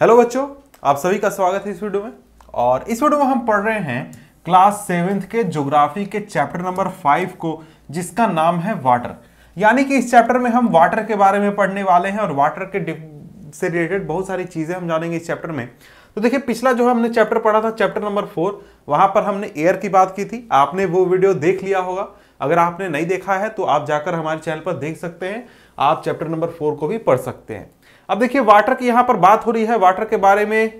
hello बच्चों आप सभी का स्वागत है इस वीडियो में और इस वीडियो में हम पढ़ रहे हैं क्लास सेवेंथ के ज्योग्राफी के चैप्टर नंबर फाइव को जिसका नाम है वाटर यानी कि इस चैप्टर में हम वाटर के बारे में पढ़ने वाले हैं और वाटर के से रिलेटेड बहुत सारी चीज़ें हम जानेंगे इस चैप्टर में तो देखिए पिछला जो हमने चैप्टर पढ़ा था चैप्टर नंबर फोर वहाँ पर हमने एयर की बात की थी आपने वो वीडियो देख लिया होगा अगर आपने नहीं देखा है तो आप जाकर हमारे चैनल पर देख सकते हैं आप चैप्टर नंबर फोर को भी पढ़ सकते हैं अब देखिए वाटर की यहां पर बात हो रही है वाटर के बारे में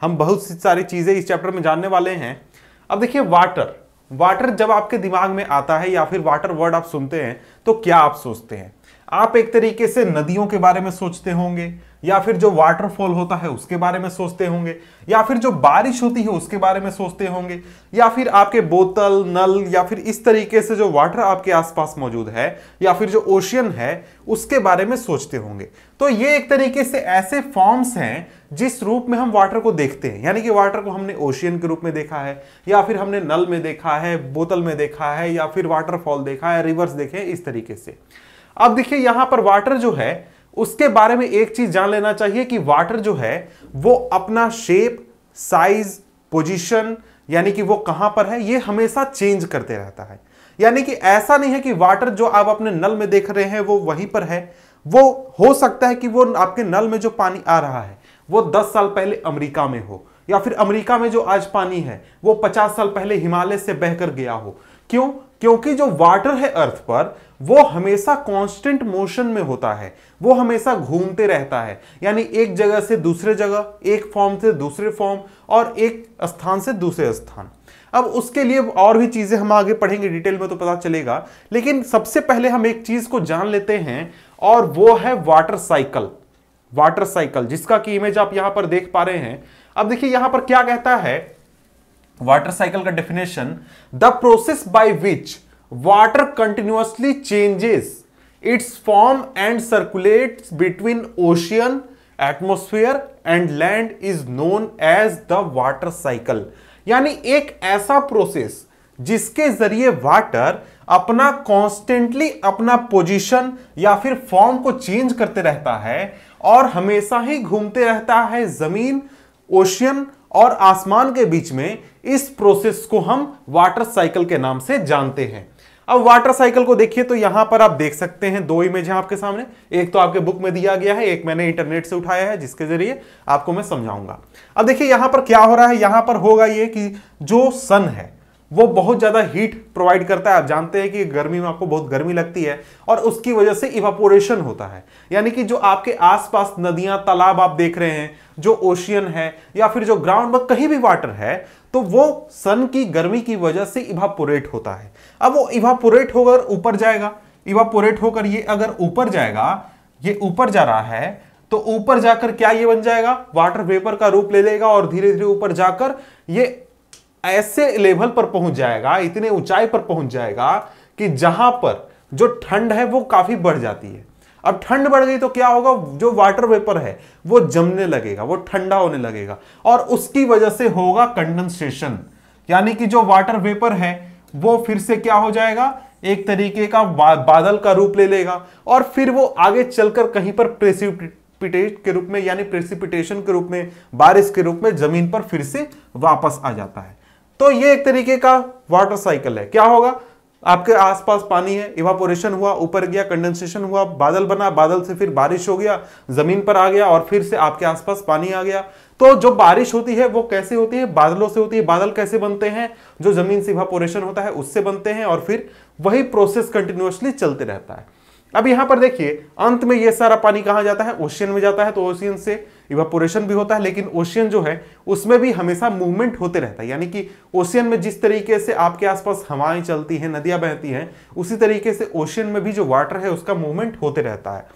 हम बहुत सारी चीज़ें इस चैप्टर में जानने वाले हैं अब देखिए वाटर वाटर जब आपके दिमाग में आता है या फिर वाटर वर्ड आप सुनते हैं तो क्या आप सोचते हैं आप एक तरीके से नदियों के बारे में सोचते होंगे या फिर जो वाटरफॉल होता है उसके बारे में सोचते होंगे या फिर जो बारिश होती है उसके बारे में सोचते होंगे या फिर आपके बोतल नल या फिर इस तरीके से जो वाटर आपके आसपास मौजूद है या फिर जो ओशियन है उसके बारे में सोचते होंगे तो ये एक तरीके से ऐसे फॉर्म्स हैं जिस रूप में हम वाटर को देखते हैं यानी कि वाटर को हमने ओशियन के रूप में देखा है या फिर हमने नल में देखा है बोतल में देखा है या फिर वाटरफॉल देखा है रिवर्स देखे इस तरीके से अब देखिए यहां पर वाटर जो है उसके बारे में एक चीज जान लेना चाहिए कि वाटर जो है वो अपना शेप साइज पोजीशन यानी कि वो कहां पर है ये हमेशा चेंज करते रहता है यानी कि ऐसा नहीं है कि वाटर जो आप अपने नल में देख रहे हैं वो वहीं पर है वो हो सकता है कि वो आपके नल में जो पानी आ रहा है वो 10 साल पहले अमेरिका में हो या फिर अमेरिका में जो आज पानी है वो 50 साल पहले हिमालय से बहकर गया हो क्यों क्योंकि जो वाटर है अर्थ पर वो हमेशा कांस्टेंट मोशन में होता है वो हमेशा घूमते रहता है यानी एक जगह से दूसरे जगह एक फॉर्म से दूसरे फॉर्म और एक स्थान से दूसरे स्थान अब उसके लिए और भी चीज़ें हम आगे पढ़ेंगे डिटेल में तो पता चलेगा लेकिन सबसे पहले हम एक चीज़ को जान लेते हैं और वो है वाटर साइकिल वाटर साइकिल जिसका कि इमेज आप यहां पर देख पा रहे हैं अब देखिए यहां पर क्या कहता है वाटर साइकिल का definition the process by which water continuously changes its form and circulate between ocean atmosphere and land is known as the water cycle यानी एक ऐसा प्रोसेस जिसके जरिए वाटर अपना कॉन्स्टेंटली अपना पोजीशन या फिर फॉर्म को चेंज करते रहता है और हमेशा ही घूमते रहता है जमीन ओशियन और आसमान के बीच में इस प्रोसेस को हम वाटर साइकिल के नाम से जानते हैं अब वाटर साइकिल को देखिए तो यहां पर आप देख सकते हैं दो इमेज हैं आपके सामने एक तो आपके बुक में दिया गया है एक मैंने इंटरनेट से उठाया है जिसके जरिए आपको मैं समझाऊंगा अब देखिए यहां पर क्या हो रहा है यहां पर होगा ये कि जो सन है वो बहुत ज़्यादा हीट प्रोवाइड करता है आप जानते हैं कि गर्मी में आपको बहुत गर्मी लगती है और उसकी वजह से इवापोरेशन होता है यानी कि जो आपके आसपास नदियां तालाब आप देख रहे हैं जो ओशियन है या फिर जो ग्राउंड में कहीं भी वाटर है तो वो सन की गर्मी की वजह से इवापोरेट होता है अब वो इवापोरेट होकर ऊपर जाएगा इवापोरेट होकर ये अगर ऊपर जाएगा ये ऊपर जा रहा है तो ऊपर जाकर क्या ये बन जाएगा वाटर वेपर का रूप ले लेगा और धीरे धीरे ऊपर जाकर ये ऐसे लेवल पर पहुंच जाएगा इतने ऊंचाई पर पहुंच जाएगा कि जहां पर जो ठंड है वो काफी बढ़ जाती है अब ठंड बढ़ गई तो क्या होगा जो वाटर वेपर है वो जमने लगेगा वो ठंडा होने लगेगा और उसकी वजह से होगा कंडेंसेशन यानी कि जो वाटर वेपर है वो फिर से क्या हो जाएगा एक तरीके का बादल का रूप ले लेगा और फिर वो आगे चलकर कहीं पर प्रेसिपिटेट के रूप में यानी प्रेसिपिटेशन के रूप में बारिश के रूप में जमीन पर फिर से वापस आ जाता है तो ये एक तरीके का वाटर साइकिल है क्या होगा आपके आसपास पानी है इवापोरेशन हुआ ऊपर गया कंडेंसेशन हुआ बादल बना बादल से फिर बारिश हो गया जमीन पर आ गया और फिर से आपके आसपास पानी आ गया तो जो बारिश होती है वो कैसे होती है बादलों से होती है बादल कैसे बनते हैं जो जमीन से इवापोरेशन होता है उससे बनते हैं और फिर वही प्रोसेस कंटिन्यूसली चलते रहता है अब यहां पर देखिए अंत में ये सारा पानी कहां जाता है ओशियन में जाता है तो ओशियन से इवापोरेशन भी होता है लेकिन ओशियन जो है उसमें भी हमेशा मूवमेंट होते रहता है यानी कि ओशियन में जिस तरीके से आपके आसपास हवाएं चलती हैं नदियां बहती हैं उसी तरीके से ओशियन में भी जो वाटर है उसका मूवमेंट होते रहता है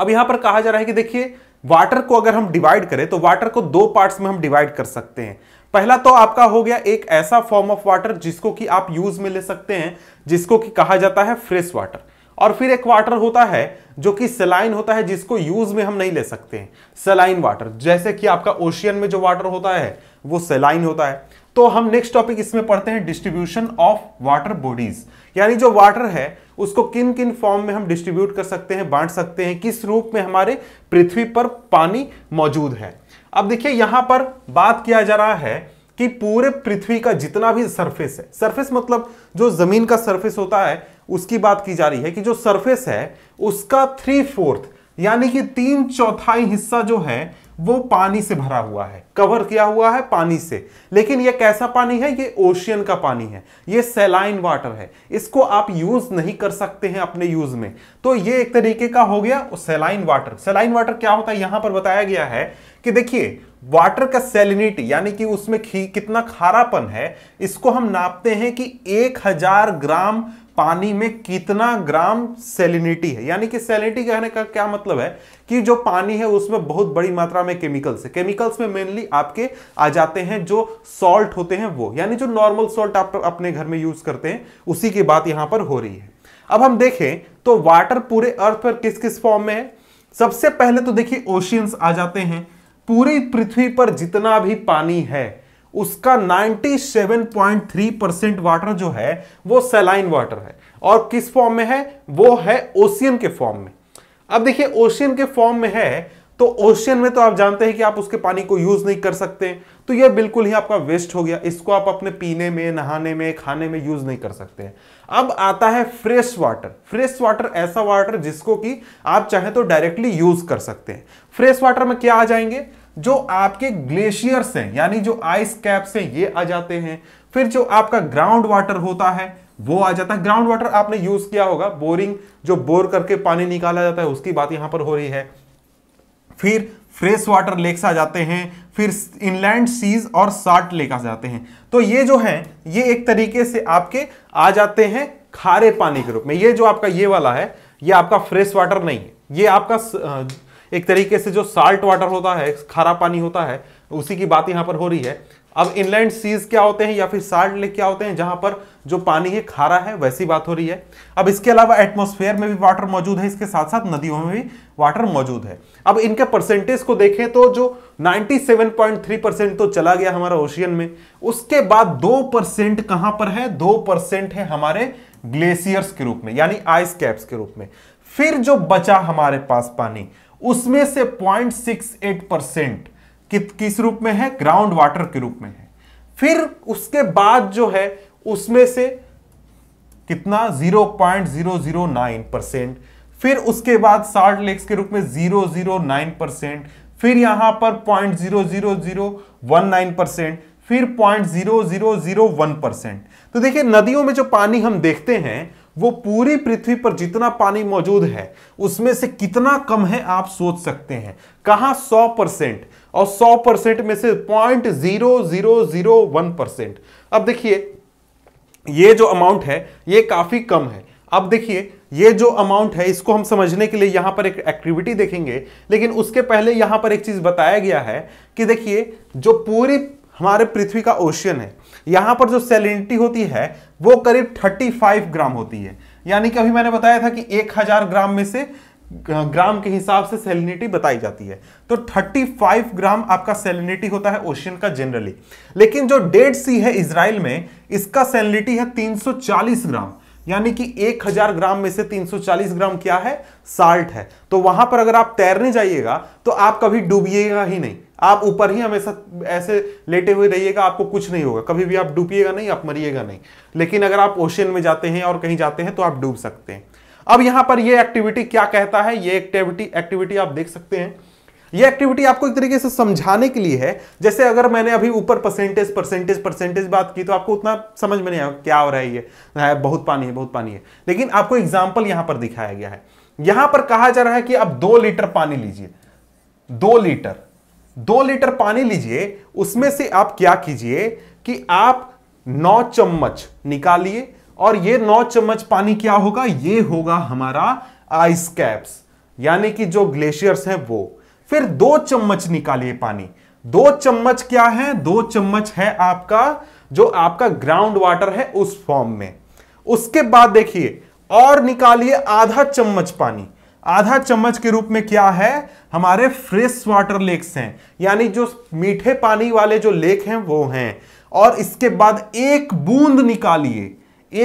अब यहां पर कहा जा रहा है कि देखिए वाटर को अगर हम डिवाइड करें तो वाटर को दो पार्ट्स में हम डिवाइड कर सकते हैं पहला तो आपका हो गया एक ऐसा फॉर्म ऑफ वाटर जिसको कि आप यूज में ले सकते हैं जिसको कि कहा जाता है फ्रेश वाटर और फिर एक वाटर होता है जो कि सलाइन होता है जिसको यूज में हम नहीं ले सकते हैं सलाइन वाटर जैसे कि आपका ओशियन में जो वाटर होता है वो सलाइन होता है तो हम नेक्स्ट टॉपिक इसमें पढ़ते हैं डिस्ट्रीब्यूशन ऑफ वाटर बॉडीज यानी जो वाटर है उसको किन किन फॉर्म में हम डिस्ट्रीब्यूट कर सकते हैं बांट सकते हैं किस रूप में हमारे पृथ्वी पर पानी मौजूद है अब देखिए यहां पर बात किया जा रहा है कि पूरे पृथ्वी का जितना भी सरफेस है सरफेस मतलब जो जमीन का सरफेस होता है उसकी बात की जा रही है कि जो सरफेस है उसका थ्री फोर्थ यानी कि तीन चौथाई हिस्सा जो है वो पानी से भरा हुआ है कवर किया हुआ है पानी से लेकिन ये कैसा पानी है ये ओशियन का पानी है ये सेलाइन वाटर है इसको आप यूज नहीं कर सकते हैं अपने यूज में तो ये एक तरीके का हो गया सेलाइन वाटर सेलाइन वाटर क्या होता है यहां पर बताया गया है कि देखिए वाटर का सेलिनिटी यानी कि उसमें कितना खारापन है इसको हम नापते हैं कि एक ग्राम पानी में कितना ग्राम सेलिनिटी है यानी कि सेलिनिटी कहने का क्या मतलब है कि जो पानी है उसमें बहुत बड़ी मात्रा में केमिकल्स है केमिकल्स में मेनली आपके आ जाते हैं जो सॉल्ट होते हैं वो यानी जो नॉर्मल सॉल्ट आप अपने घर में यूज करते हैं उसी की बात यहां पर हो रही है अब हम देखें तो वाटर पूरे अर्थ पर किस किस फॉर्म में है सबसे पहले तो देखिए ओशियंस आ जाते हैं पूरी पृथ्वी पर जितना भी पानी है उसका 97.3 परसेंट वाटर जो है वो सेलाइन वाटर है और किस फॉर्म में है वो है ओशियन के फॉर्म में अब देखिए ओशियन के फॉर्म में है तो ओशियन में तो आप जानते हैं कि आप उसके पानी को यूज नहीं कर सकते तो ये बिल्कुल ही आपका वेस्ट हो गया इसको आप अपने पीने में नहाने में खाने में यूज नहीं कर सकते अब आता है फ्रेश वाटर फ्रेश वाटर ऐसा वाटर जिसको कि आप चाहे तो डायरेक्टली यूज कर सकते हैं फ्रेश वाटर में क्या आ जाएंगे जो आपके ग्लेशियर्स हैं यानी जो आइस कैप्स हैं ये आ जाते हैं फिर जो आपका ग्राउंड वाटर होता है वो आ जाता है ग्राउंड वाटर आपने यूज किया होगा बोरिंग जो बोर करके पानी निकाला जाता है उसकी बात यहां पर हो रही है फिर फ्रेश वाटर लेक्स आ जाते हैं फिर इनलैंड सीज और साल्ट लेक आ जाते हैं तो ये जो है ये एक तरीके से आपके आ जाते हैं खारे पानी के रूप में ये जो आपका ये वाला है ये आपका फ्रेश वाटर नहीं है ये आपका एक तरीके से जो साल्ट वाटर होता है खारा पानी होता है उसी की बात यहाँ पर हो रही है अब इनलैंड सीज क्या होते हैं या फिर साल्ट लेक क्या होते हैं जहां पर जो पानी है खारा है वैसी बात हो रही है अब इसके अलावा एटमोस्फेयर में भी वाटर मौजूद है इसके साथ साथ नदियों में भी वाटर मौजूद है अब इनके परसेंटेज को देखें तो जो 97.3 परसेंट तो चला गया हमारा ओशियन में उसके बाद दो परसेंट कहां पर है दो परसेंट है हमारे ग्लेशियर्स के रूप में यानी आइस कैप्स के रूप में फिर जो बचा हमारे पास पानी उसमें से 0.68 परसेंट कि, किस रूप में है ग्राउंड वाटर के रूप में है फिर उसके बाद जो है उसमें से कितना 0.009 परसेंट फिर उसके बाद साल्ट लेक्स के रूप में 009 परसेंट फिर यहां पर 0.00019 परसेंट फिर 0.0001 परसेंट तो देखिए नदियों में जो पानी हम देखते हैं वो पूरी पृथ्वी पर जितना पानी मौजूद है उसमें से कितना कम है आप सोच सकते हैं कहा सौ परसेंट और सौ परसेंट में से point zero zero zero one percent अब देखिए ये जो अमाउंट है ये काफी कम है अब देखिए ये जो अमाउंट है इसको हम समझने के लिए यहां पर एक एक्टिविटी देखेंगे लेकिन उसके पहले यहां पर एक चीज बताया गया है कि देखिए जो पूरी हमारे पृथ्वी का ओशियन है यहां पर जो सेलिनिटी होती है वो करीब 35 ग्राम होती है यानी कि अभी मैंने बताया था कि 1000 ग्राम में से ग्राम के हिसाब से सेलिनिटी बताई जाती है तो 35 ग्राम आपका सेलिनिटी होता है ओशियन का जनरली लेकिन जो डेड सी है इसराइल में इसका सेलिनिटी है 340 ग्राम यानी कि 1000 ग्राम में से 340 ग्राम क्या है साल्ट है तो वहां पर अगर आप तैरने जाइएगा तो आप कभी डूबिएगा ही नहीं आप ऊपर ही हमेशा ऐसे लेटे हुए रहिएगा आपको कुछ नहीं होगा कभी भी आप डूबिएगा नहीं आप मरिएगा नहीं लेकिन अगर आप ओशियन में जाते हैं और कहीं जाते हैं तो आप डूब सकते हैं अब यहां पर यह एक्टिविटी क्या कहता है ये एक्टिविटी एक्टिविटी आप देख सकते हैं ये एक्टिविटी आपको एक तरीके से समझाने के लिए है जैसे अगर मैंने अभी ऊपर परसेंटेज परसेंटेज परसेंटेज बात की तो आपको उतना समझ में नहीं आया क्या हो रहा है ये है बहुत पानी है बहुत पानी है लेकिन आपको एग्जाम्पल यहां पर दिखाया गया है यहां पर कहा जा रहा है कि आप दो लीटर पानी लीजिए दो लीटर दो लीटर पानी लीजिए उसमें से आप क्या कीजिए कि आप नौ चम्मच निकालिए और ये नौ चम्मच पानी क्या होगा ये होगा हमारा आइस कैप्स यानी कि जो ग्लेशियर्स हैं वो फिर दो चम्मच निकालिए पानी दो चम्मच क्या है दो चम्मच है आपका जो आपका ग्राउंड वाटर है उस फॉर्म में उसके बाद देखिए और निकालिए आधा चम्मच पानी आधा चम्मच के रूप में क्या है हमारे फ्रेश वाटर लेक्स हैं यानी जो मीठे पानी वाले जो लेक हैं वो हैं और इसके बाद एक बूंद निकालिए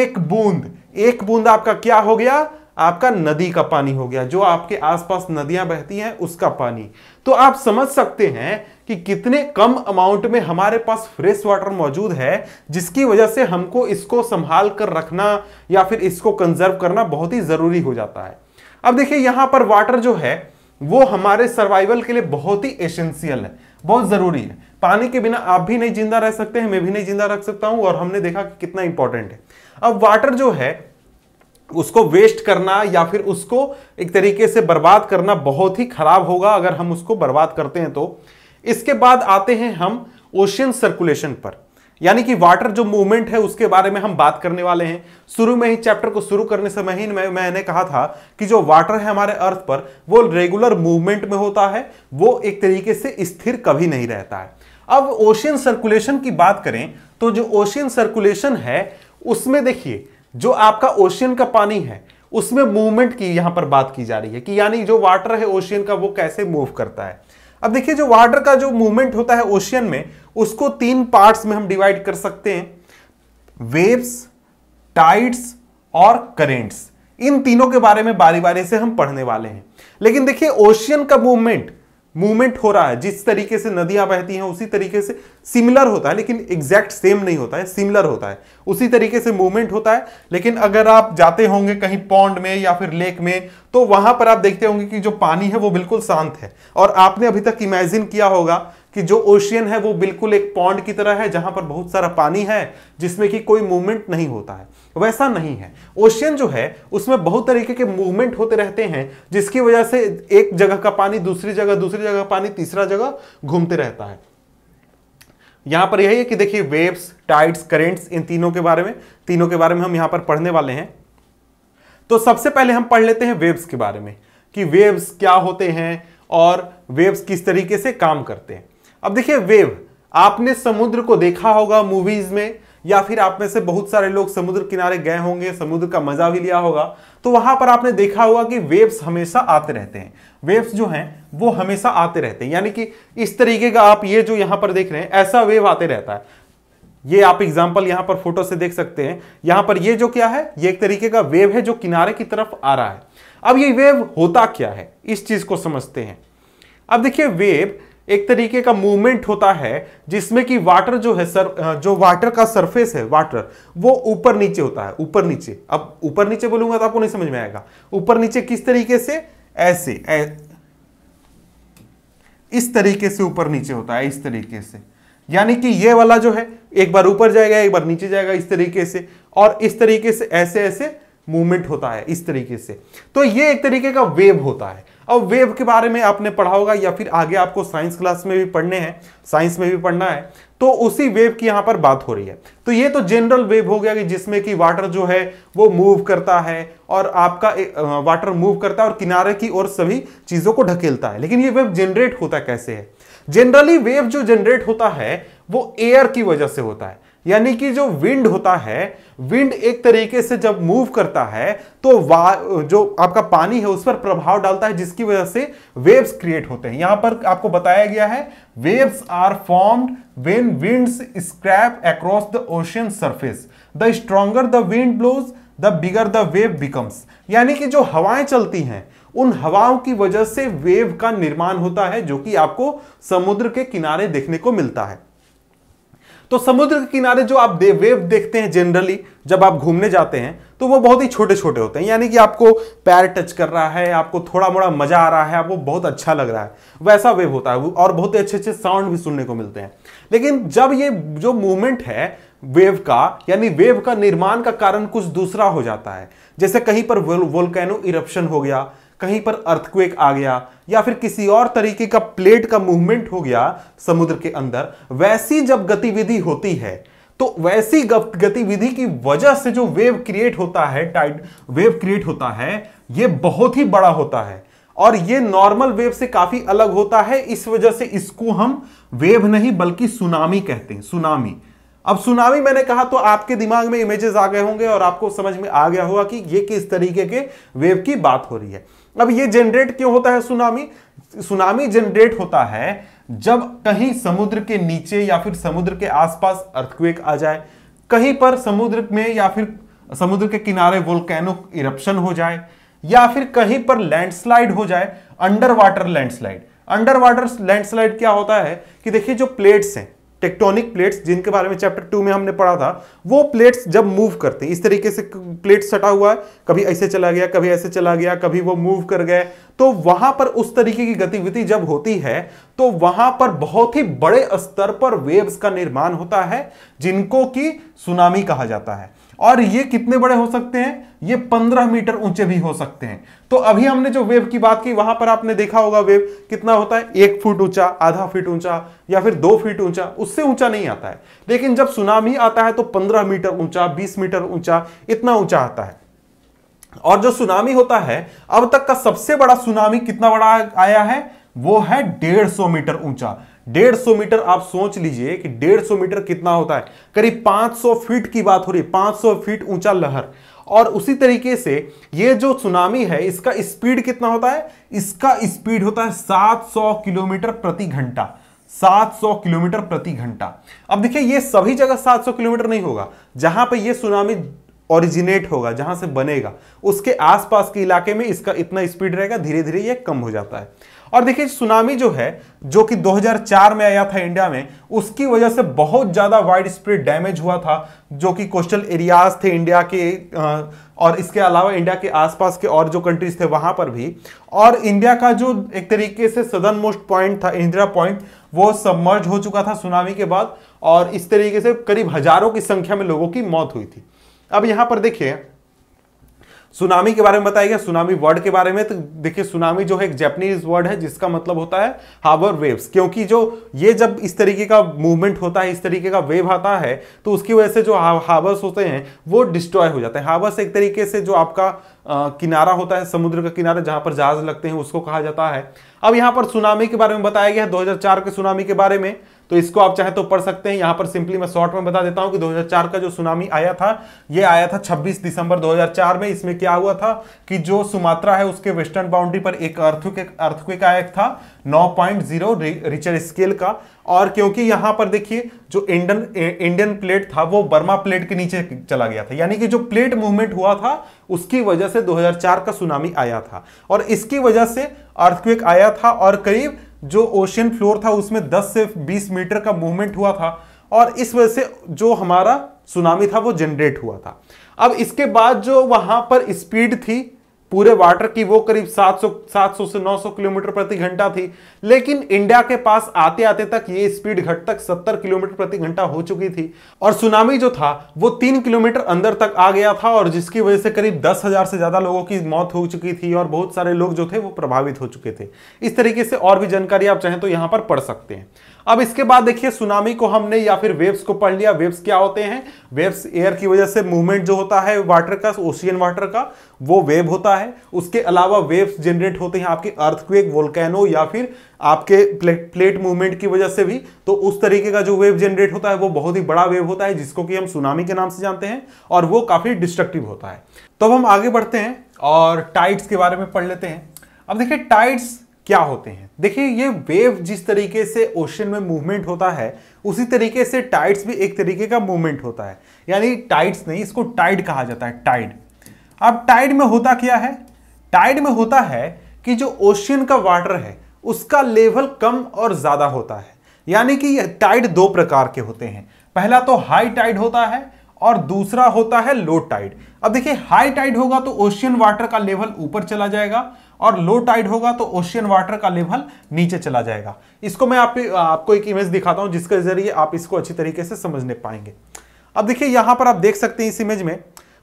एक बूंद एक बूंद आपका क्या हो गया आपका नदी का पानी हो गया जो आपके आसपास नदियां बहती हैं उसका पानी तो आप समझ सकते हैं कि कितने कम अमाउंट में हमारे पास फ्रेश वाटर मौजूद है जिसकी वजह से हमको इसको संभाल कर रखना या फिर इसको कंजर्व करना बहुत ही ज़रूरी हो जाता है अब देखिए यहां पर वाटर जो है वो हमारे सर्वाइवल के लिए बहुत ही एसेंशियल है बहुत ज़रूरी है पानी के बिना आप भी नहीं जिंदा रह सकते हैं मैं भी नहीं जिंदा रख सकता हूँ और हमने देखा कि कितना इंपॉर्टेंट है अब वाटर जो है उसको वेस्ट करना या फिर उसको एक तरीके से बर्बाद करना बहुत ही खराब होगा अगर हम उसको बर्बाद करते हैं तो इसके बाद आते हैं हम ओशियन सर्कुलेशन पर यानी कि वाटर जो मूवमेंट है उसके बारे में हम बात करने वाले हैं शुरू में ही चैप्टर को शुरू करने से ही मैंने कहा था कि जो वाटर है हमारे अर्थ पर वो रेगुलर मूवमेंट में होता है वो एक तरीके से स्थिर कभी नहीं रहता है अब ओशियन सर्कुलेशन की बात करें तो जो ओशियन सर्कुलेशन है उसमें देखिए जो आपका ओशियन का पानी है उसमें मूवमेंट की यहां पर बात की जा रही है कि यानी जो वाटर है ओशियन का वो कैसे मूव करता है अब देखिए जो वाटर का जो मूवमेंट होता है ओशियन में उसको तीन पार्ट्स में हम डिवाइड कर सकते हैं वेव्स टाइड्स और करेंट्स इन तीनों के बारे में बारी बारी से हम पढ़ने वाले हैं लेकिन देखिए ओशियन का मूवमेंट मूवमेंट हो रहा है जिस तरीके से नदियां बहती हैं उसी तरीके से सिमिलर होता है लेकिन एग्जैक्ट सेम नहीं होता है सिमिलर होता है उसी तरीके से मूवमेंट होता है लेकिन अगर आप जाते होंगे कहीं पौंड में या फिर लेक में तो वहां पर आप देखते होंगे कि जो पानी है वो बिल्कुल शांत है और आपने अभी तक इमेजिन किया होगा कि जो ओशियन है वो बिल्कुल एक पॉन्ड की तरह है जहां पर बहुत सारा पानी है जिसमें कि कोई मूवमेंट नहीं होता है वैसा नहीं है ओशियन जो है उसमें बहुत तरीके के मूवमेंट होते रहते हैं जिसकी वजह से एक जगह का पानी दूसरी जगह दूसरी जगह पानी तीसरा जगह घूमते रहता है यहां पर यही है कि देखिए वेव्स टाइड्स करेंट्स इन तीनों के बारे में तीनों के बारे में हम यहां पर पढ़ने वाले हैं तो सबसे पहले हम पढ़ लेते हैं वेव्स के बारे में कि वेव्स क्या होते हैं और वेव्स किस तरीके से काम करते हैं अब देखिए वेव आपने समुद्र को देखा होगा मूवीज में या फिर आप में से बहुत सारे लोग समुद्र किनारे गए होंगे समुद्र का मजा भी लिया होगा तो वहां पर आपने देखा होगा कि वेव्स हमेशा आते रहते हैं वेव्स जो हैं वो हमेशा आते रहते हैं यानी कि इस तरीके का आप ये जो यहां पर देख रहे हैं ऐसा वेव आते रहता है ये आप एग्जाम्पल यहां पर फोटो से देख सकते हैं यहां पर ये जो क्या है ये एक तरीके का वेव है जो किनारे की तरफ आ रहा है अब ये वेव होता क्या है इस चीज को समझते हैं अब देखिए वेव एक तरीके का मूवमेंट होता है जिसमें कि वाटर जो है सर जो वाटर का सरफेस है वाटर वो ऊपर नीचे होता है ऊपर नीचे अब ऊपर नीचे बोलूंगा तो आपको नहीं समझ में आएगा ऊपर नीचे किस तरीके से ऐसे ए, इस तरीके से ऊपर नीचे होता है इस तरीके से यानी कि ये वाला जो है एक बार ऊपर जाएगा एक बार नीचे जाएगा इस तरीके से और इस तरीके से ऐसे ऐसे मूवमेंट होता है इस तरीके से तो ये एक तरीके का वेव होता है अब वेव के बारे में आपने पढ़ा होगा या फिर आगे आपको साइंस क्लास में भी पढ़ने हैं साइंस में भी पढ़ना है तो उसी वेव की यहां पर बात हो रही है तो ये तो जनरल वेव हो गया कि जिसमें कि वाटर जो है वो मूव करता है और आपका वाटर मूव करता है और किनारे की ओर सभी चीजों को ढकेलता है लेकिन ये वेव जनरेट होता कैसे है जनरली वेव जो जनरेट होता है वो एयर की वजह से होता है यानी कि जो विंड होता है विंड एक तरीके से जब मूव करता है तो जो आपका पानी है उस पर प्रभाव डालता है जिसकी वजह से वेव्स क्रिएट होते हैं यहां पर आपको बताया गया है waves are formed when winds scrape across the ocean surface the stronger the wind blows the bigger the wave becomes यानी कि जो हवाएं चलती हैं उन हवाओं की वजह से वेव का निर्माण होता है जो कि आपको समुद्र के किनारे देखने को मिलता है तो समुद्र के किनारे जो आप वेव देखते हैं जनरली जब आप घूमने जाते हैं तो वो बहुत ही छोटे छोटे होते हैं यानी कि आपको पैर टच कर रहा है आपको थोड़ा मोड़ा मजा आ रहा है आपको बहुत अच्छा लग रहा है वैसा वेव होता है और बहुत ही अच्छे अच्छे साउंड भी सुनने को मिलते हैं लेकिन जब ये जो मूवमेंट है वेव का यानी वेव का निर्माण का कारण कुछ दूसरा हो जाता है जैसे कहीं पर वोल्केनो इरप्शन हो गया कहीं पर अर्थक्वेक आ गया या फिर किसी और तरीके का प्लेट का मूवमेंट हो गया समुद्र के अंदर वैसी जब गतिविधि होती है तो वैसी गतिविधि की वजह से जो वेव क्रिएट होता है टाइड वेव क्रिएट होता है यह बहुत ही बड़ा होता है और यह नॉर्मल वेव से काफी अलग होता है इस वजह से इसको हम वेव नहीं बल्कि सुनामी कहते हैं सुनामी अब सुनामी मैंने कहा तो आपके दिमाग में इमेजेस आ गए होंगे और आपको समझ में आ गया होगा कि ये किस तरीके के वेव की बात हो रही है अब ये जनरेट क्यों होता है सुनामी सुनामी जनरेट होता है जब कहीं समुद्र के नीचे या फिर समुद्र के आसपास अर्थक्वेक आ जाए कहीं पर समुद्र में या फिर समुद्र के किनारे वोल्केनो इरप्शन हो जाए या फिर कहीं पर लैंडस्लाइड हो जाए under water landslide under water landslide क्या होता है कि देखिए जो प्लेट्स हैं टेक्टोनिक प्लेट्स जिनके बारे में चैप्टर टू में हमने पढ़ा था वो प्लेट्स जब मूव करते हैं इस तरीके से प्लेट सटा हुआ है कभी ऐसे चला गया कभी ऐसे चला गया कभी वो मूव कर गए तो वहां पर उस तरीके की गतिविधि जब होती है तो वहां पर बहुत ही बड़े स्तर पर वेव्स का निर्माण होता है जिनको कि सुनामी कहा जाता है और ये कितने बड़े हो सकते हैं ये 15 मीटर ऊंचे भी हो सकते हैं तो अभी हमने जो वेव की बात की वहां पर आपने देखा होगा वेव कितना होता है एक फुट ऊंचा आधा फीट ऊंचा या फिर दो फीट ऊंचा उससे ऊंचा नहीं आता है लेकिन जब सुनामी आता है तो पंद्रह मीटर ऊंचा बीस मीटर ऊंचा इतना ऊंचा आता है और जो सुनामी होता है अब तक का सबसे बड़ा सुनामी कितना बड़ा आया है वो है डेढ़ सौ मीटर ऊंचा डेढ़ सौ मीटर आप सोच लीजिए कि डेढ़ सौ मीटर कितना होता है करीब 500 फीट की बात हो रही है 500 फीट ऊंचा लहर और उसी तरीके से ये जो सुनामी है इसका स्पीड कितना होता है इसका स्पीड होता है 700 किलोमीटर प्रति घंटा 700 किलोमीटर प्रति घंटा अब देखिए ये सभी जगह 700 किलोमीटर नहीं होगा जहां पर ये सुनामी ओरिजिनेट होगा जहां से बनेगा उसके आसपास के इलाके में इसका इतना स्पीड रहेगा धीरे धीरे ये कम हो जाता है और देखिए सुनामी जो है जो कि 2004 में आया था इंडिया में उसकी वजह से बहुत ज़्यादा वाइड स्प्रेड डैमेज हुआ था जो कि कोस्टल एरियाज थे इंडिया के और इसके अलावा इंडिया के आसपास के और जो कंट्रीज थे वहां पर भी और इंडिया का जो एक तरीके से सदर्न मोस्ट पॉइंट था इंदिरा पॉइंट वो सबमर्ज हो चुका था सुनामी के बाद और इस तरीके से करीब हजारों की संख्या में लोगों की मौत हुई थी अब यहां पर देखिए सुनामी के बारे में बताया गया सुनामी वर्ड के बारे में तो देखिए सुनामी जो है एक जैपनीज वर्ड है जिसका मतलब होता है हावर वेव्स क्योंकि जो ये जब इस तरीके का मूवमेंट होता है इस तरीके का वेव आता है तो उसकी वजह से जो हावर्स होते हैं वो डिस्ट्रॉय हो जाते हैं हावर्स एक तरीके से जो आपका आ, किनारा होता है समुद्र का किनारा जहां पर जहाज लगते हैं उसको कहा जाता है अब यहां पर सुनामी के बारे में बताया गया है दो के सुनामी के बारे में तो इसको आप चाहे तो पढ़ सकते हैं यहां पर सिंपली मैं शॉर्ट में बता देता हूं कि 2004 का जो सुनामी आया था यह आया था 26 दिसंबर 2004 में इसमें क्या हुआ था कि जो सुमात्रा है उसके वेस्टर्न बाउंड्री पर एक अर्थक्वेक अर्थक्वेक आया था 9.0 रिचर स्केल का और क्योंकि यहां पर देखिए जो इंडियन इंडियन प्लेट था वो बर्मा प्लेट के नीचे चला गया था यानी कि जो प्लेट मूवमेंट हुआ था उसकी वजह से 2004 का सुनामी आया था और इसकी वजह से अर्थक्वेक आया था और करीब जो ओशियन फ्लोर था उसमें 10 से 20 मीटर का मूवमेंट हुआ था और इस वजह से जो हमारा सुनामी था वो जनरेट हुआ था अब इसके बाद जो वहां पर स्पीड थी पूरे वाटर की वो करीब 700 700 से 900 किलोमीटर प्रति घंटा थी लेकिन इंडिया के पास आते आते तक ये स्पीड घट तक 70 किलोमीटर प्रति घंटा हो चुकी थी और सुनामी जो था वो तीन किलोमीटर अंदर तक आ गया था और जिसकी वजह से करीब दस हजार से ज्यादा लोगों की मौत हो चुकी थी और बहुत सारे लोग जो थे वो प्रभावित हो चुके थे इस तरीके से और भी जानकारी आप चाहें तो यहां पर पढ़ सकते हैं अब इसके बाद देखिए सुनामी को हमने या फिर वेव्स को पढ़ लिया वेव्स क्या होते हैं वेव्स एयर की वजह से मूवमेंट जो होता है वाटर का ओशियन वाटर का वो वेव होता है है उसके अलावा वेव्स जनरेट होते हैं आपके अर्थक्वेक वोल्केनो या फिर आपके प्लेट प्लेट मूवमेंट की वजह से भी तो उस तरीके का जो वेव जनरेट होता है वो बहुत ही बड़ा वेव होता है जिसको कि हम सुनामी के नाम से जानते हैं और वो काफ़ी डिस्ट्रक्टिव होता है तो अब हम आगे बढ़ते हैं और टाइट्स के बारे में पढ़ लेते हैं अब देखिए टाइट्स क्या होते हैं देखिए ये वेव जिस तरीके से ओशन में मूवमेंट होता है उसी तरीके से टाइड्स भी एक तरीके का मूवमेंट होता है यानी टाइड्स नहीं इसको टाइड कहा जाता है टाइड अब टाइड में होता क्या है टाइड में होता है कि जो ओशियन का वाटर है उसका लेवल कम और ज़्यादा होता है यानी कि यह टाइड दो प्रकार के होते हैं पहला तो हाई टाइड होता है और दूसरा होता है लो टाइड अब देखिए हाई टाइड होगा तो ओशियन वाटर का लेवल ऊपर चला जाएगा और लो टाइड होगा तो ओशियन वाटर का लेवल नीचे चला जाएगा इसको मैं आप, आपको एक इमेज दिखाता हूं जिसके जरिए आप इसको अच्छी तरीके से समझने पाएंगे अब देखिए यहां पर आप देख सकते हैं इस इमेज में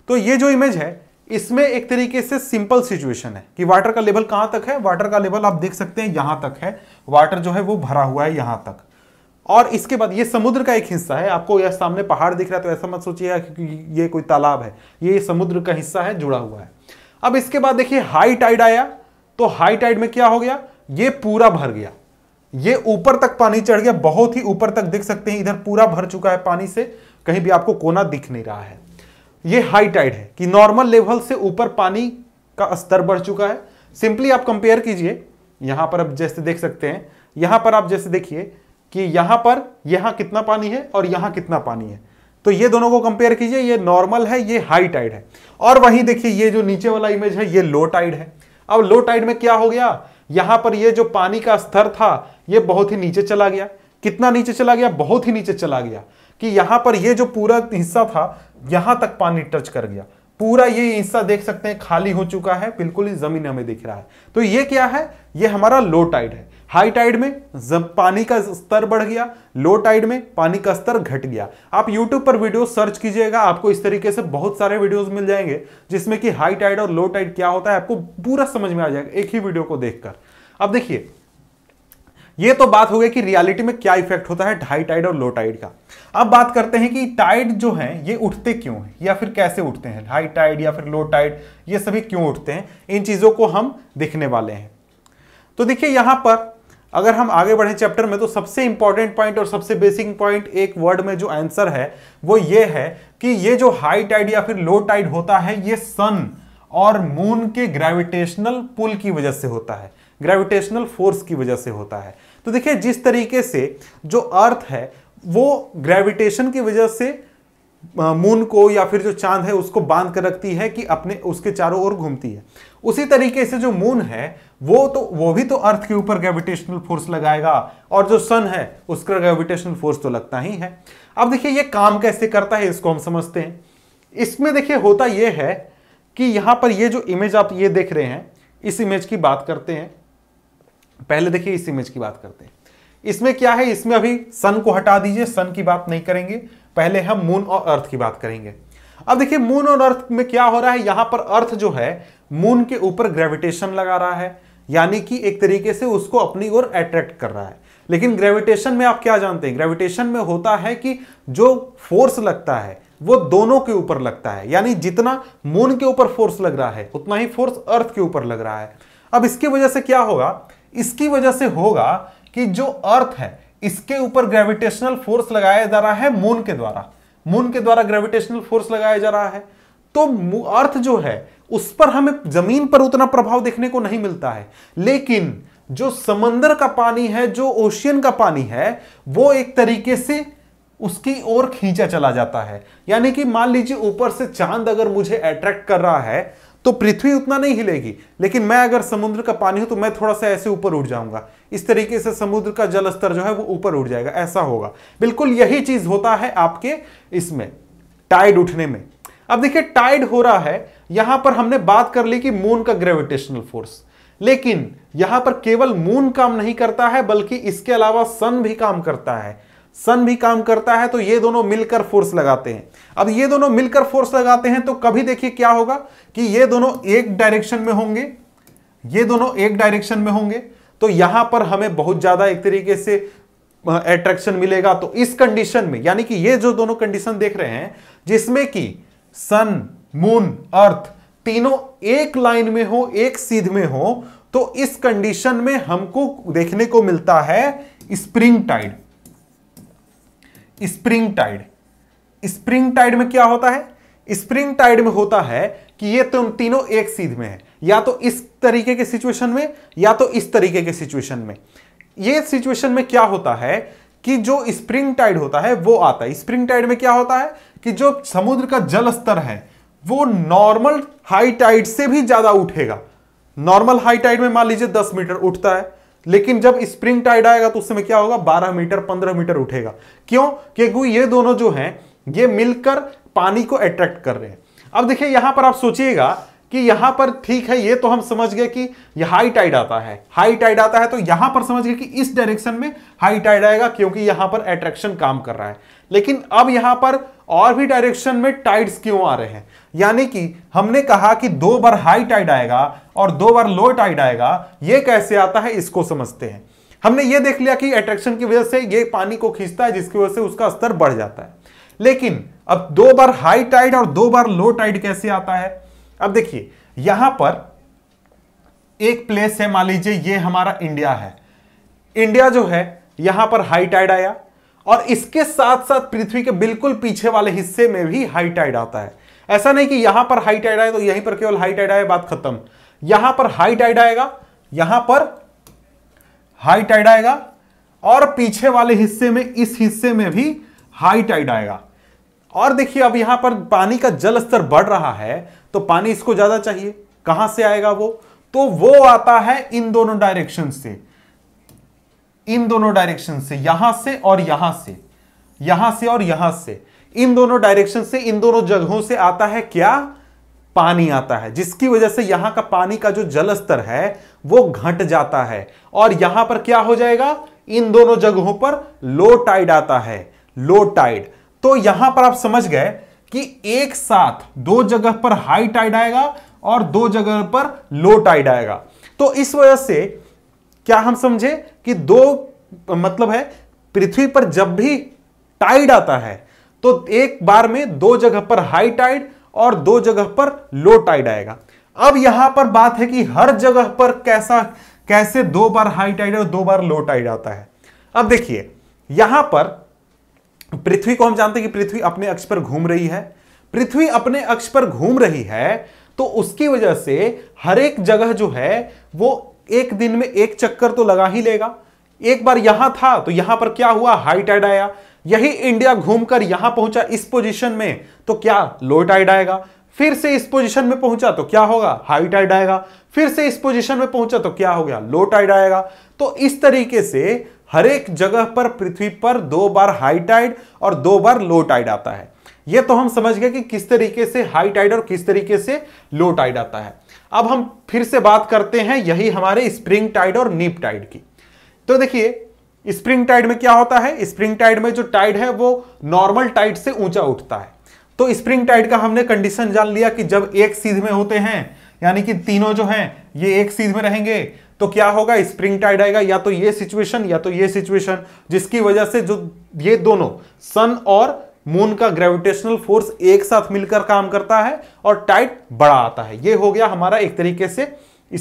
तो ये जो इमेज है इसमें एक तरीके से सिंपल सिचुएशन है कि वाटर का लेवल कहां तक है वाटर का लेवल आप देख सकते हैं यहां तक है वाटर जो है वो भरा हुआ है यहां तक और इसके बाद ये समुद्र का एक हिस्सा है आपको यह सामने पहाड़ दिख रहा है तो ऐसा मत सोचिएगा क्योंकि ये कोई तालाब है ये समुद्र का हिस्सा है जुड़ा हुआ है अब इसके बाद देखिए हाई टाइड आया तो हाई टाइड में क्या हो गया ये पूरा भर गया ये ऊपर तक पानी चढ़ गया बहुत ही ऊपर तक देख सकते हैं इधर पूरा भर चुका है पानी से कहीं भी आपको कोना दिख नहीं रहा है ये हाई टाइड है कि नॉर्मल लेवल से ऊपर पानी का स्तर बढ़ चुका है सिंपली आप कंपेयर कीजिए यहां पर आप जैसे देख सकते हैं यहां पर आप जैसे देखिए कि यहां पर यहां कितना पानी है और यहां कितना पानी है तो ये दोनों को कंपेयर कीजिए ये नॉर्मल है ये हाई टाइड है और वहीं देखिए ये जो नीचे वाला इमेज है ये लो टाइड है अब लो टाइड में क्या हो गया यहां पर ये जो पानी का स्तर था ये बहुत ही नीचे चला गया कितना नीचे चला गया बहुत ही नीचे चला गया कि यहां पर ये जो पूरा हिस्सा था यहां तक पानी टच कर गया पूरा ये हिस्सा देख सकते हैं खाली हो चुका है बिल्कुल ही जमीन हमें दिख रहा है तो ये क्या है ये हमारा लो टाइड है हाई टाइड में जब पानी का स्तर बढ़ गया लो टाइड में पानी का स्तर घट गया आप YouTube पर वीडियो सर्च कीजिएगा आपको इस तरीके से बहुत सारे वीडियोस मिल जाएंगे जिसमें कि हाई टाइड और लो टाइड क्या होता है आपको पूरा समझ में आ जाएगा एक ही वीडियो को देखकर अब देखिए ये तो बात हो गई कि रियलिटी में क्या इफेक्ट होता है हाई टाइड और लो टाइड का अब बात करते हैं कि टाइड जो है ये उठते क्यों हैं या फिर कैसे उठते हैं हाई टाइड या फिर लो टाइड ये सभी क्यों उठते हैं इन चीज़ों को हम देखने वाले हैं तो देखिए यहां पर अगर हम आगे बढ़े चैप्टर में तो सबसे इंपॉर्टेंट पॉइंट और सबसे बेसिक पॉइंट एक वर्ड में जो आंसर है वो ये है कि ये जो हाई टाइड या फिर लो टाइड होता है ये सन और मून के ग्रेविटेशनल पुल की वजह से होता है ग्रेविटेशनल फोर्स की वजह से होता है तो देखिए जिस तरीके से जो अर्थ है वो ग्रेविटेशन की वजह से मून को या फिर जो चांद है उसको बांध कर रखती है कि अपने उसके चारों ओर घूमती है उसी तरीके से जो मून है वो तो वो भी तो अर्थ के ऊपर ग्रेविटेशनल फोर्स लगाएगा और जो सन है उसका ग्रेविटेशनल फोर्स तो लगता ही है अब देखिए ये काम कैसे करता है इसको हम समझते हैं इसमें देखिए होता यह है कि यहां पर ये जो इमेज आप ये देख रहे हैं इस इमेज की बात करते हैं पहले देखिए इस इमेज की बात करते हैं इसमें क्या है इसमें अभी सन को हटा दीजिए सन की बात नहीं करेंगे पहले हम मून और अर्थ की बात करेंगे अब देखिए मून और अर्थ में क्या हो रहा है यहां पर अर्थ जो है मून के ऊपर ग्रेविटेशन लगा रहा है यानी कि एक तरीके से उसको अपनी ओर अट्रैक्ट कर रहा है लेकिन ग्रेविटेशन में आप क्या जानते हैं ग्रेविटेशन में होता है कि जो फोर्स लगता है वो दोनों के ऊपर लगता है यानी जितना मून के ऊपर फोर्स लग रहा है उतना ही फोर्स अर्थ के ऊपर लग रहा है अब इसकी वजह से क्या होगा इसकी वजह से होगा कि जो अर्थ है इसके ऊपर ग्रेविटेशनल फोर्स लगाया जा रहा है मून के द्वारा मून के द्वारा ग्रेविटेशनल फोर्स लगाया जा रहा है तो अर्थ जो है उस पर हमें जमीन पर उतना प्रभाव देखने को नहीं मिलता है लेकिन जो समंदर का पानी है जो ओशियन का पानी है वो एक तरीके से उसकी ओर खींचा चला जाता है यानी कि मान लीजिए ऊपर से चांद अगर मुझे अट्रैक्ट कर रहा है तो पृथ्वी उतना नहीं हिलेगी लेकिन मैं अगर समुद्र का पानी हूं तो मैं थोड़ा सा ऐसे ऊपर उठ जाऊंगा इस तरीके से समुद्र का जल स्तर जो है वो ऊपर उठ जाएगा ऐसा होगा बिल्कुल यही चीज होता है आपके इसमें टाइड उठने में अब देखिए टाइड हो रहा है यहां पर हमने बात कर ली कि मून का ग्रेविटेशनल फोर्स लेकिन यहां पर केवल मून काम नहीं करता है बल्कि इसके अलावा सन भी काम करता है सन भी काम करता है तो ये दोनों मिलकर फोर्स लगाते हैं अब ये दोनों मिलकर फोर्स लगाते हैं तो कभी देखिए क्या होगा कि ये दोनों एक डायरेक्शन में होंगे ये दोनों एक डायरेक्शन में होंगे तो यहां पर हमें बहुत ज्यादा एक तरीके से अट्रैक्शन मिलेगा तो इस कंडीशन में यानी कि ये जो दोनों कंडीशन देख रहे हैं जिसमें कि सन मून अर्थ तीनों एक लाइन में हो एक सीध में हो तो इस कंडीशन में हमको देखने को मिलता है spring tide spring tide spring tide में क्या होता है स्प्रिंग टाइड में होता है कि ये तुम तीनों एक सीध में है या तो इस तरीके के सिचुएशन में या तो इस तरीके के सिचुएशन में ये सिचुएशन में क्या होता है कि जो स्प्रिंग टाइड होता है वो आता है स्प्रिंग टाइड में क्या होता है कि जो समुद्र का जल स्तर है वो नॉर्मल हाई टाइड से भी ज्यादा उठेगा नॉर्मल हाई टाइड में मान लीजिए 10 मीटर उठता है लेकिन जब स्प्रिंग टाइड आएगा तो उस समय क्या होगा 12 मीटर 15 मीटर उठेगा क्यों क्योंकि ये दोनों जो हैं ये मिलकर पानी को अट्रैक्ट कर रहे हैं अब देखिए यहां पर आप सोचिएगा कि यहां पर ठीक है ये तो हम समझ गए कि हाई टाइड आता है हाई टाइड आता है तो यहां पर समझ गए कि इस डायरेक्शन में हाई टाइड आएगा क्योंकि यहां पर अट्रैक्शन काम कर रहा है लेकिन अब यहां पर और भी डायरेक्शन में टाइड्स क्यों आ रहे हैं यानी कि हमने कहा कि दो बार हाई टाइड आएगा और दो बार लो टाइड आएगा ये कैसे आता है इसको समझते हैं हमने ये देख लिया कि अट्रैक्शन की वजह से ये पानी को खींचता है जिसकी वजह से उसका स्तर बढ़ जाता है लेकिन अब दो बार हाई टाइड और दो बार लो टाइड कैसे आता है अब देखिए यहां पर एक प्लेस है मान लीजिए ये हमारा इंडिया है इंडिया जो है यहां पर हाई टाइड आया और इसके साथ साथ पृथ्वी के बिल्कुल पीछे वाले हिस्से में भी हाई टाइड आता है ऐसा नहीं कि यहां पर हाई टाइड आए तो यहीं पर केवल हाई टाइड आए बात खत्म यहां पर हाई टाइड आएगा यहां पर हाई टाइड आएगा और पीछे वाले हिस्से में इस हिस्से में भी हाई टाइड आएगा और देखिए अब यहां पर पानी का जल स्तर बढ़ रहा है तो पानी इसको ज्यादा चाहिए कहां से आएगा वो तो वो आता है इन दोनों डायरेक्शन से इन दोनों डायरेक्शन से यहां से और यहां से यहां से और यहां से इन दोनों डायरेक्शन से इन दोनों जगहों से आता है क्या पानी आता है जिसकी वजह से यहां का पानी का जो जल स्तर है वो घट जाता है और यहां पर क्या हो जाएगा इन दोनों जगहों पर लो टाइड आता है लो टाइड तो यहां पर आप समझ गए कि एक साथ दो जगह पर हाई टाइड आएगा और दो जगह पर लो टाइड आएगा तो इस वजह से क्या हम समझे कि दो मतलब है पृथ्वी पर जब भी टाइड आता है तो एक बार में दो जगह पर हाई टाइड और दो जगह पर लो टाइड आएगा अब यहां पर बात है कि हर जगह पर कैसा कैसे दो बार हाई टाइड और दो बार लो टाइड आता है अब देखिए यहां पर पृथ्वी को हम जानते हैं कि पृथ्वी अपने अक्ष पर घूम रही है पृथ्वी अपने अक्ष पर घूम रही है तो उसकी वजह से हर एक जगह जो है वो एक दिन में एक चक्कर तो लगा ही लेगा एक बार यहां था तो यहां पर क्या हुआ हाई टाइड आया यही इंडिया घूमकर यहां पहुंचा इस पोजीशन में तो क्या लो टाइड आएगा फिर से इस पोजीशन में पहुंचा तो क्या होगा हाई टाइड आएगा फिर से इस पोजीशन में पहुंचा तो क्या हो गया लो टाइड आएगा तो इस तरीके से हर एक जगह पर पृथ्वी पर दो बार हाई टाइड और दो बार लो टाइड आता है यह तो हम समझ गए कि किस तरीके से हाई टाइड और किस तरीके से लो टाइड आता है अब हम फिर से बात करते हैं यही हमारे स्प्रिंग टाइड और नीप टाइड की तो देखिए स्प्रिंग टाइड में क्या होता है स्प्रिंग टाइड में जो टाइड है वो नॉर्मल टाइड से ऊंचा उठता है तो स्प्रिंग टाइड का हमने कंडीशन जान लिया कि जब एक सीध में होते हैं यानी कि तीनों जो हैं ये एक सीध में रहेंगे तो क्या होगा स्प्रिंग टाइड आएगा या तो ये सिचुएशन या तो ये सिचुएशन जिसकी वजह से जो ये दोनों सन और मून का ग्रेविटेशनल फोर्स एक साथ मिलकर काम करता है और टाइट बड़ा आता है ये हो गया हमारा एक तरीके से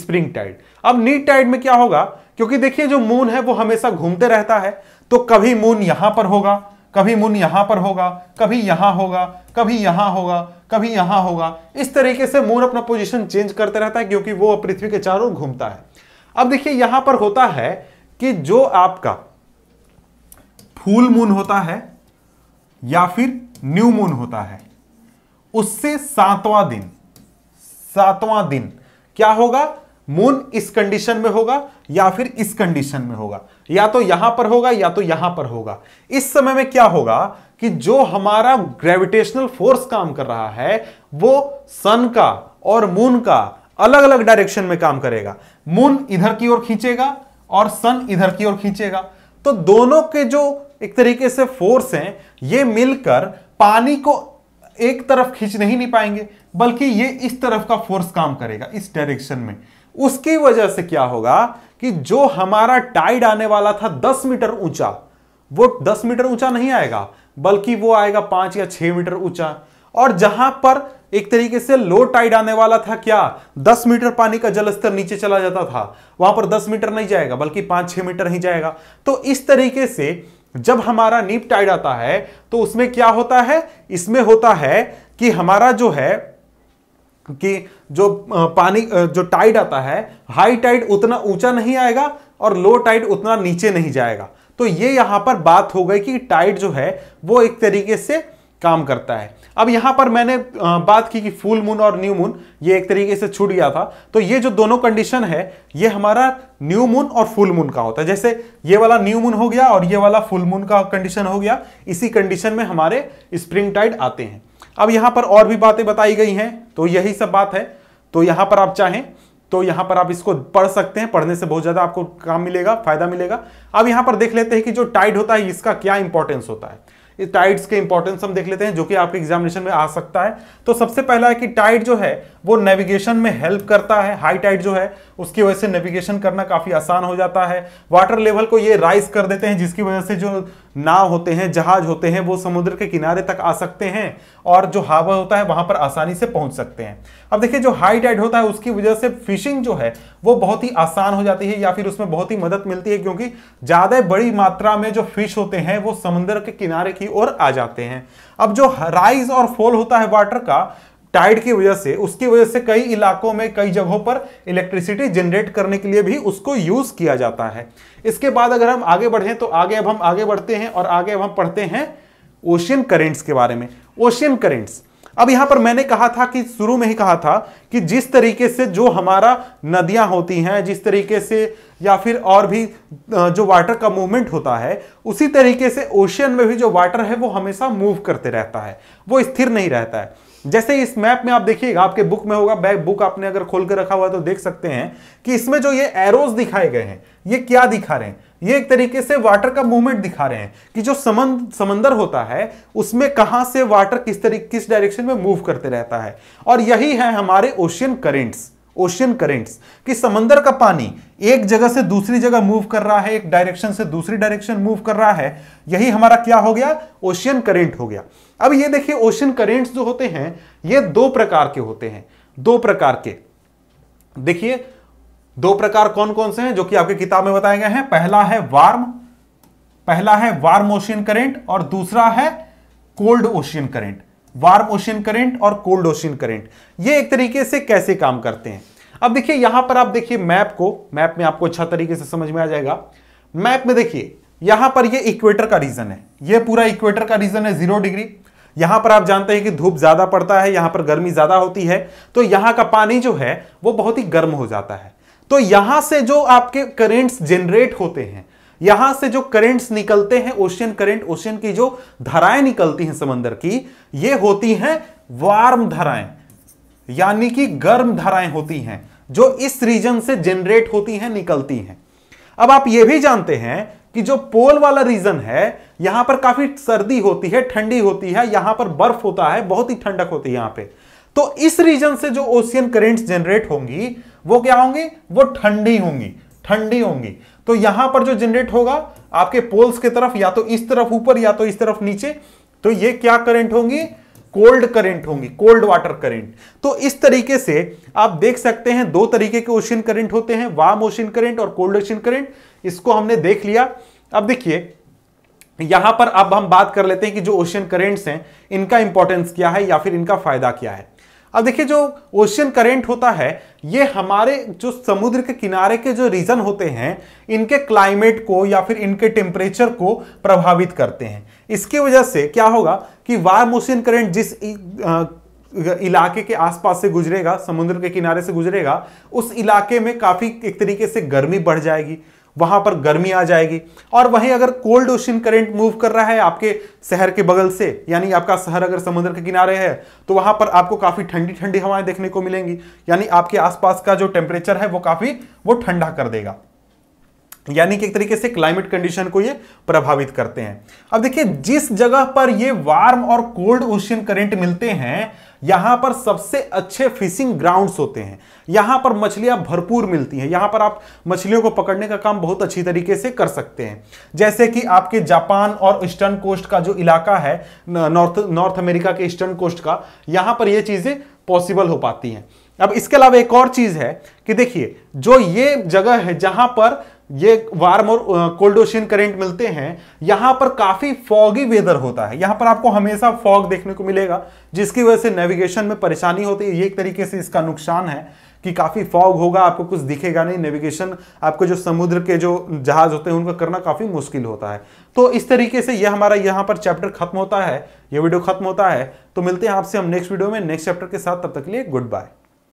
स्प्रिंग टाइट अब नीट टाइट में क्या होगा क्योंकि देखिए जो मून है वो हमेशा घूमते रहता है तो कभी मून यहां पर होगा कभी मून यहां पर होगा कभी यहां होगा कभी यहां होगा कभी यहां होगा इस तरीके से मून अपना पोजिशन चेंज करते रहता है क्योंकि वो पृथ्वी के चारों घूमता है अब देखिए यहां पर होता है कि जो आपका फूल मून होता है या फिर न्यू मून होता है उससे सातवां दिन सातवां दिन क्या होगा मून इस कंडीशन में होगा या फिर इस कंडीशन में होगा या तो यहां पर होगा या तो यहां पर होगा इस समय में क्या होगा कि जो हमारा ग्रेविटेशनल फोर्स काम कर रहा है वो सन का और मून का अलग अलग डायरेक्शन में काम करेगा मून इधर की ओर खींचेगा और सन इधर की ओर खींचेगा तो दोनों के जो एक तरीके से फोर्स हैं ये मिलकर पानी को एक तरफ खींच नहीं नहीं पाएंगे बल्कि ये इस तरफ का फोर्स काम करेगा इस डायरेक्शन में उसकी वजह से क्या होगा कि जो हमारा टाइड आने वाला था 10 मीटर ऊंचा वो 10 मीटर ऊंचा नहीं आएगा बल्कि वो आएगा पांच या छह मीटर ऊंचा और जहां पर एक तरीके से लो टाइड आने वाला था क्या 10 मीटर पानी का जलस्तर नीचे चला जाता था वहां पर 10 मीटर नहीं जाएगा बल्कि पांच छह मीटर ही जाएगा तो इस तरीके से जब हमारा नीप टाइड आता है तो उसमें क्या होता है इसमें होता है कि हमारा जो है कि जो पानी जो टाइड आता है हाई टाइड उतना ऊंचा नहीं आएगा और लो टाइड उतना नीचे नहीं जाएगा तो ये यहां पर बात हो गई कि टाइड जो है वो एक तरीके से काम करता है अब यहां पर मैंने बात की कि फुल मून और न्यू मून ये एक तरीके से छूट गया था तो ये जो दोनों कंडीशन है ये हमारा न्यू मून और फुल मून का होता है जैसे ये वाला न्यू मून हो गया और ये वाला फुल मून का कंडीशन हो गया इसी कंडीशन में हमारे स्प्रिंग टाइड आते हैं अब यहां पर और भी बातें बताई गई हैं तो यही सब बात है तो यहां पर आप चाहें तो यहां पर आप इसको पढ़ सकते हैं पढ़ने से बहुत ज्यादा आपको काम मिलेगा फायदा मिलेगा अब यहां पर देख लेते हैं कि जो टाइड होता है इसका क्या इंपॉर्टेंस होता है टाइड्स के इंपॉर्टेंस हम देख लेते हैं जो कि आपके एग्जामिनेशन में आ सकता है तो सबसे पहला है कि टाइड जो है वो नेविगेशन में हेल्प करता है हाई टाइड जो है उसकी वजह से नेविगेशन करना काफी आसान हो जाता है वाटर लेवल को ये राइज कर देते हैं जिसकी वजह से जो नाव होते हैं जहाज होते हैं वो समुद्र के किनारे तक आ सकते हैं और जो हावा होता है वहां पर आसानी से पहुंच सकते हैं अब देखिए जो हाई टाइड होता है उसकी वजह से फिशिंग जो है वो बहुत ही आसान हो जाती है या फिर उसमें बहुत ही मदद मिलती है क्योंकि ज़्यादा बड़ी मात्रा में जो फिश होते हैं वो समुद्र के किनारे की ओर आ जाते हैं अब जो राइज और फॉल होता है वाटर का टाइड की वजह से उसकी वजह से कई इलाकों में कई जगहों पर इलेक्ट्रिसिटी जनरेट करने के लिए भी उसको यूज किया जाता है इसके बाद अगर हम आगे बढ़ें तो आगे अब हम आगे बढ़ते हैं और आगे अब हम पढ़ते हैं ओशियन करेंट्स के बारे में ओशियन करेंट्स अब यहां पर मैंने कहा था कि शुरू में ही कहा था कि जिस तरीके से जो हमारा नदियां होती हैं जिस तरीके से या फिर और भी जो वाटर का मूवमेंट होता है उसी तरीके से ओशियन में भी जो वाटर है वो हमेशा मूव करते रहता है वो स्थिर नहीं रहता है जैसे इस मैप में आप देखिएगा आपके बुक में होगा बैग बुक आपने अगर खोल कर रखा हुआ है तो देख सकते हैं कि इसमें जो ये एरोज दिखाए गए हैं ये क्या दिखा रहे हैं ये एक तरीके से वाटर का मूवमेंट दिखा रहे हैं कि जो समंद समंदर होता है उसमें कहां से वाटर किस तरीके किस डायरेक्शन में मूव करते रहता है और यही है हमारे ओशियन करेंट्स ओशियन करेंट्स कि समंदर का पानी एक जगह से दूसरी जगह मूव कर रहा है एक डायरेक्शन से दूसरी डायरेक्शन मूव कर रहा है यही हमारा क्या हो गया ओशियन करेंट हो गया अब ये देखिए ओशियन करेंट्स जो होते हैं ये दो प्रकार के होते हैं दो प्रकार के देखिए दो प्रकार कौन कौन से हैं जो कि आपके किताब में बताए गए हैं पहला है वार्म पहला है वार्म ओशियन करेंट और दूसरा है cold ocean current warm ocean current और कोल्ड ओशियन करेंट ये एक तरीके से कैसे काम करते हैं अब देखिए यहां पर आप देखिए मैप को मैप में आपको अच्छा तरीके से समझ में आ जाएगा मैप में देखिए यहां पर ये इक्वेटर का रीजन है ये पूरा इक्वेटर का रीजन है जीरो डिग्री यहां पर आप जानते हैं कि धूप ज्यादा पड़ता है यहां पर गर्मी ज्यादा होती है तो यहां का पानी जो है वो बहुत ही गर्म हो जाता है तो यहां से जो आपके करेंट्स जनरेट होते हैं यहां से जो करेंट्स निकलते हैं ओशियन करेंट ओशियन की जो धाराएं निकलती हैं समंदर की ये होती हैं वार्म धाराएं यानी कि गर्म धाराएं होती हैं जो इस रीजन से जनरेट होती हैं निकलती हैं अब आप ये भी जानते हैं कि जो पोल वाला रीजन है यहां पर काफी सर्दी होती है ठंडी होती है यहां पर बर्फ होता है बहुत ही ठंडक होती है यहां पर तो इस रीजन से जो ओशियन करेंट्स जनरेट होंगी वो क्या होंगी वो ठंडी होंगी ठंडी होंगी तो यहां पर जो जनरेट होगा आपके पोल्स की तरफ या तो इस तरफ ऊपर या तो इस तरफ नीचे तो ये क्या करंट होंगी कोल्ड करंट होंगी कोल्ड वाटर करंट तो इस तरीके से आप देख सकते हैं दो तरीके के ओशियन करंट होते हैं वार्म ओशियन करंट और कोल्ड ओशियन करंट इसको हमने देख लिया अब देखिए यहां पर अब हम बात कर लेते हैं कि जो ओशियन करेंट्स हैं इनका इंपॉर्टेंस क्या है या फिर इनका फायदा क्या है अब देखिए जो ओशियन करेंट होता है ये हमारे जो समुद्र के किनारे के जो रीजन होते हैं इनके क्लाइमेट को या फिर इनके टेम्परेचर को प्रभावित करते हैं इसकी वजह से क्या होगा कि वार्म ओशियन करेंट जिस आ, इलाके के आसपास से गुजरेगा समुद्र के किनारे से गुजरेगा उस इलाके में काफ़ी एक तरीके से गर्मी बढ़ जाएगी वहां पर गर्मी आ जाएगी और वहीं अगर कोल्ड ओशन करंट मूव कर रहा है आपके शहर के बगल से यानी आपका शहर अगर समुद्र के किनारे है तो वहां पर आपको काफी ठंडी ठंडी हवाएं देखने को मिलेंगी यानी आपके आसपास का जो टेम्परेचर है वो काफी वो ठंडा कर देगा यानी कि एक तरीके से क्लाइमेट कंडीशन को ये प्रभावित करते हैं अब देखिए जिस जगह पर ये वार्म और कोल्ड ओशियन करंट मिलते हैं यहां पर सबसे अच्छे फिशिंग ग्राउंड्स होते हैं यहां पर मछलियां भरपूर मिलती हैं यहां पर आप मछलियों को पकड़ने का काम बहुत अच्छी तरीके से कर सकते हैं जैसे कि आपके जापान और ईस्टर्न कोस्ट का जो इलाका है नॉर्थ नॉर्थ अमेरिका के ईस्टर्न कोस्ट का यहां पर यह चीज़ें पॉसिबल हो पाती हैं अब इसके अलावा एक और चीज़ है कि देखिए जो ये जगह है जहां पर ये वार्म और कोल्ड ओशियन करेंट मिलते हैं यहां पर काफी फॉगी वेदर होता है यहां पर आपको हमेशा फॉग देखने को मिलेगा जिसकी वजह से नेविगेशन में परेशानी होती है ये एक तरीके से इसका नुकसान है कि काफी फॉग होगा आपको कुछ दिखेगा नहीं नेविगेशन आपको जो समुद्र के जो जहाज होते हैं उनका करना काफी मुश्किल होता है तो इस तरीके से यह हमारा यहाँ पर चैप्टर खत्म होता है यह वीडियो खत्म होता है तो मिलते हैं आपसे हम नेक्स्ट वीडियो में नेक्स्ट चैप्टर के साथ तब तक लिए गुड बाय